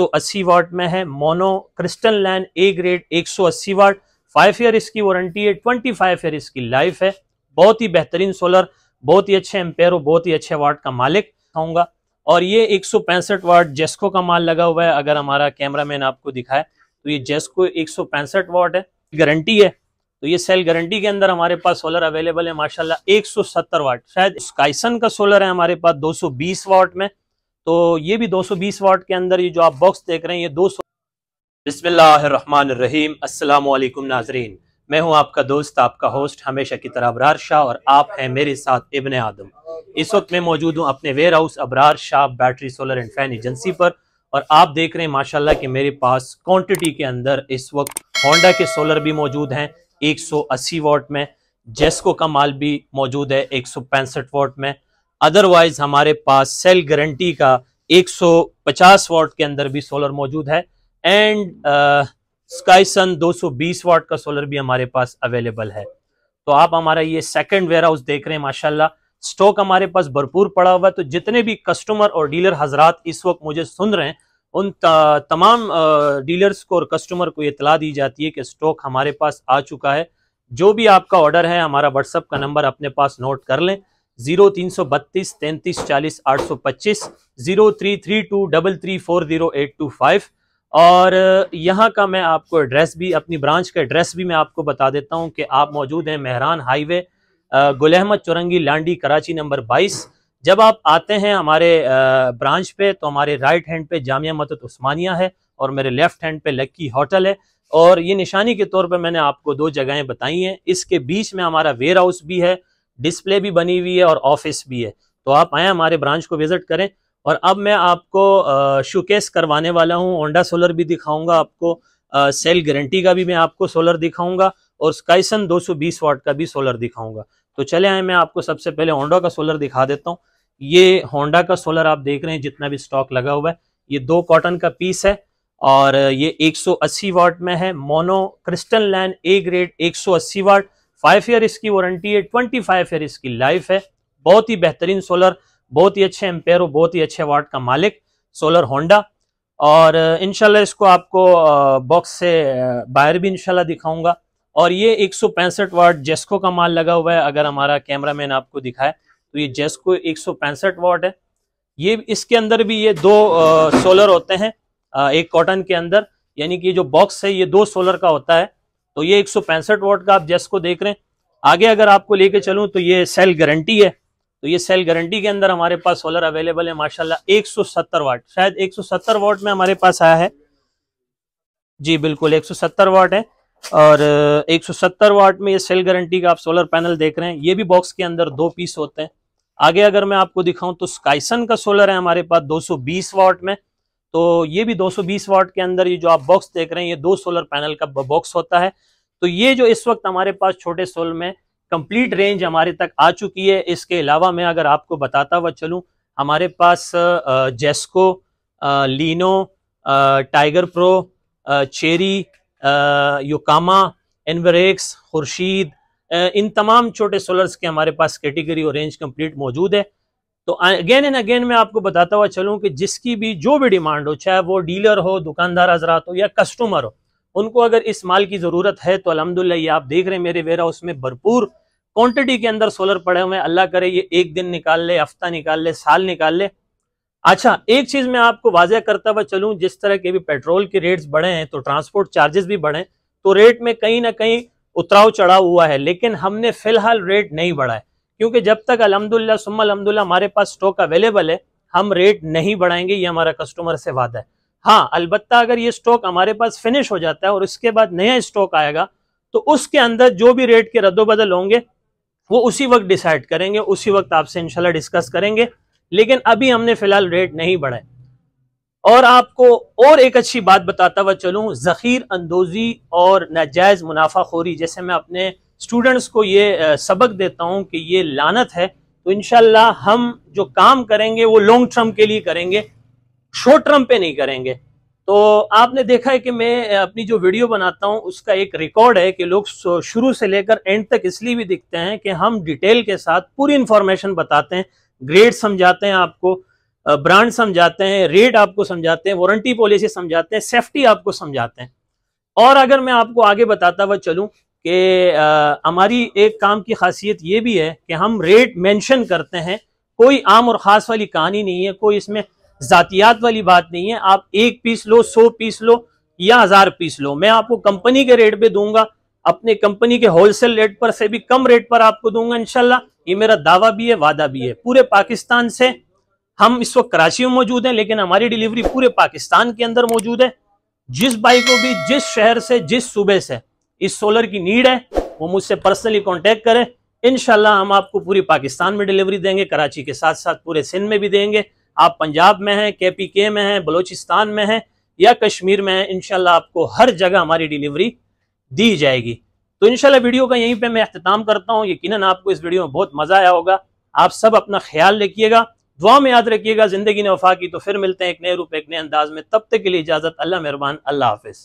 180 तो वाट में है monocrystalline A grade 180 watt five year इसकी वारंटी है 25 फाइव ईयर इसकी लाइफ है बहुत ही बेहतरीन सोलर बहुत ही अच्छे एम्पेयर और बहुत ही अच्छे वाट का मालिक होगा और ये एक वाट जेस्को का माल लगा हुआ है अगर हमारा कैमरा आपको दिखाए तो ये जेस्को एक वाट है गारंटी है तो ये सेल गारंटी के अंदर हमारे पास सोलर अवेलेबल है माशाल्लाह 170 वाट शायद स्काइसन का सोलर है हमारे पास 220 वाट में तो ये भी 220 वाट के अंदर ये जो आप बॉक्स देख रहे हैं ये 200 सौ अस्सलाम वालेकुम नाजरीन मैं हूं आपका दोस्त आपका होस्ट हमेशा की तरह अबरार शाह और आप हैं मेरे साथ इबन आदम इस वक्त मैं मौजूद हूं अपने warehouse Abrar Shah battery solar and fan agency पर और आप देख रहे हैं माशाल्लाह कि मेरे पास क्वांटिटी के अंदर इस वक्त होंडा के सोलर भी मौजूद हैं 180 वाट में जेस्को का माल भी मौजूद है एक सौ वाट में अदरवाइज हमारे पास सेल गारंटी का 150 वाट के अंदर भी सोलर मौजूद है एंड स्काई सन 220 वाट का सोलर भी हमारे पास अवेलेबल है तो आप हमारा ये सेकंड वेयर हाउस देख रहे हैं माशाल्लाह स्टॉक हमारे पास भरपूर पड़ा हुआ है तो जितने भी कस्टमर और डीलर हजरात इस वक्त मुझे सुन रहे हैं उन तमाम डीलर्स uh, को और कस्टमर को इतला दी जाती है कि स्टॉक हमारे पास आ चुका है जो भी आपका ऑर्डर है हमारा व्हाट्सअप का नंबर अपने पास नोट कर लें जीरो तीन सौ बत्तीस तैंतीस चालीस आठ सौ पच्चीस zero three three two double three four zero eight two five और यहाँ का मैं आपको एड्रेस भी अपनी ब्रांच का एड्रेस भी मैं आपको बता देता हूँ कि आप मौजूद हैं मेहरान हाईवे गुल अहमद चुरंगी लांडी कराची नंबर बाईस जब आप आते हैं हमारे ब्रांच पे तो हमारे राइट हैंड पे जामिया मदत उस्मानिया है और मेरे लेफ्ट हैंड पे लक्की होटल है और ये निशानी के तौर पे मैंने आपको दो जगहें बताई हैं इसके बीच में हमारा वेयर हाउस भी है डिस्प्ले भी बनी हुई है और ऑफिस भी है तो आप आए हमारे ब्रांच को विज़िट करें और अब मैं आपको शोकेस करवाने वाला हूँ ओंडा सोलर भी दिखाऊंगा आपको आ, सेल गारंटी का भी मैं आपको सोलर दिखाऊंगा और स्काइसन 220 वाट का भी सोलर दिखाऊंगा तो चले आए मैं आपको सबसे पहले होंडा का सोलर दिखा देता हूँ ये होंडा का सोलर आप देख रहे हैं जितना भी स्टॉक लगा हुआ है ये दो कॉटन का पीस है और ये 180 वाट में है monocrystalline A grade 180 watt five year इसकी वारंटी है ट्वेंटी फाइव ईयर इसकी लाइफ है बहुत ही बेहतरीन सोलर बहुत ही अच्छे एम्पेयर और बहुत ही अच्छे वाट का मालिक सोलर होंडा और इनशाला इसको आपको बॉक्स से बाहर भी इनशाला दिखाऊंगा और ये एक सौ पैंसठ वाट जेस्को का माल लगा हुआ है अगर हमारा कैमरा मैन आपको दिखाए तो ये जेस्को एक सौ पैंसठ वाट है ये इसके अंदर भी ये दो आ, सोलर होते हैं आ, एक कॉटन के अंदर यानी कि जो बॉक्स है ये दो सोलर का होता है तो ये एक वाट का आप जस्ट को देख रहे हैं आगे अगर आपको लेके चलूं तो ये सेल गारंटी है तो ये सेल गारंटी के अंदर हमारे पास सोलर अवेलेबल है माशाल्लाह 170 वाट शायद 170 वाट में हमारे पास आया है जी बिल्कुल 170 वाट है और 170 वाट में ये सेल गारंटी का आप सोलर पैनल देख रहे हैं ये भी बॉक्स के अंदर दो पीस होते हैं आगे अगर मैं आपको दिखाऊं तो स्काइसन का सोलर है हमारे पास 220 वाट में तो ये भी 220 वाट के अंदर ये जो आप बॉक्स देख रहे हैं ये दो सोलर पैनल का बॉक्स होता है तो ये जो इस वक्त हमारे पास छोटे सोल में कंप्लीट रेंज हमारे तक आ चुकी है इसके अलावा मैं अगर आपको बताता हुआ चलूँ हमारे पास जेस्को लीनो टाइगर प्रो चेरी योकामा एनवरेक्स खुर्शीद इन तमाम छोटे सोलर्स के हमारे पास कैटेगरी और रेंज कंप्लीट मौजूद है तो अगेन एंड अगेन मैं आपको बताता हुआ चलूं कि जिसकी भी जो भी डिमांड हो चाहे वो डीलर हो दुकानदार हजरात हो या कस्टमर हो उनको अगर इस माल की ज़रूरत है तो अलहमदुल्ला ये आप देख रहे हैं मेरे वेर हाउस में भरपूर क्वांटिटी के अंदर सोलर पड़े हुए हैं अल्लाह करे ये एक दिन निकाल ले हफ्ता निकाल ले साल निकाल ले अच्छा एक चीज़ मैं आपको वाजह करता हुआ चलूँ जिस तरह के भी पेट्रोल के रेट्स बढ़े हैं तो ट्रांसपोर्ट चार्जेस भी बढ़े तो रेट में कहीं ना कहीं उतराव चढ़ाव हुआ है लेकिन हमने फिलहाल रेट नहीं बढ़ाए क्योंकि जब तक अलहमदुल्ला सुम अलहमदुल्ला हमारे पास स्टॉक अवेलेबल है हम रेट नहीं बढ़ाएंगे ये हमारा कस्टमर से वादा है हाँ अलबत्ता अगर ये स्टॉक हमारे पास फिनिश हो जाता है और उसके बाद नया स्टॉक आएगा तो उसके अंदर जो भी रेट के रद्दोबदल होंगे वो उसी वक्त डिसाइड करेंगे उसी वक्त आपसे इनशाला डिस्कस करेंगे लेकिन अभी हमने फिलहाल रेट नहीं बढ़ाए और आपको और एक अच्छी बात बताता हुआ चलूँ जखीर अंदोजी और नाजायज़ मुनाफाखोरी जैसे मैं अपने स्टूडेंट्स को ये सबक देता हूँ कि ये लानत है तो इनशाला हम जो काम करेंगे वो लॉन्ग टर्म के लिए करेंगे शॉर्ट टर्म पे नहीं करेंगे तो आपने देखा है कि मैं अपनी जो वीडियो बनाता हूँ उसका एक रिकॉर्ड है कि लोग शुरू से लेकर एंड तक इसलिए भी दिखते हैं कि हम डिटेल के साथ पूरी इन्फॉर्मेशन बताते हैं ग्रेड समझाते हैं आपको ब्रांड समझाते हैं रेट आपको समझाते हैं वारंटी पॉलिसी समझाते हैं सेफ्टी आपको समझाते हैं और अगर मैं आपको आगे बताता हुआ चलूँ कि हमारी एक काम की खासियत ये भी है कि हम रेट मेंशन करते हैं कोई आम और ख़ास वाली कहानी नहीं है कोई इसमें ज़ातियात वाली बात नहीं है आप एक पीस लो सौ पीस लो या हज़ार पीस लो मैं आपको कंपनी के रेट पर दूंगा अपने कंपनी के होलसेल रेट पर से भी कम रेट पर आपको दूंगा इनशाला ये मेरा दावा भी है वादा भी है पूरे पाकिस्तान से हम इस वक्त कराची में मौजूद हैं लेकिन हमारी डिलीवरी पूरे पाकिस्तान के अंदर मौजूद है जिस बाई को भी जिस शहर से जिस सूबे से इस सोलर की नीड है वो मुझसे पर्सनली कॉन्टेक्ट करें इनशाला हम आपको पूरी पाकिस्तान में डिलीवरी देंगे कराची के साथ साथ पूरे सिंध में भी देंगे आप पंजाब में हैं के पी के में हैं बलोचिस्तान में हैं या कश्मीर में हैं इनशाला आपको हर जगह हमारी डिलीवरी दी जाएगी तो इनशाला वीडियो का यहीं पे मैं अख्ताम करता हूँ यकीन आपको इस वीडियो में बहुत मज़ा आया होगा आप सब अपना ख्याल रखिएगा दुआ में याद रखिएगा ज़िंदगी ने वफा की तो फिर मिलते हैं एक नए रूप एक नए अंदाज में तब तक के लिए इजाज़त अल्लाह मेहरबान अल्लाह हाफिज़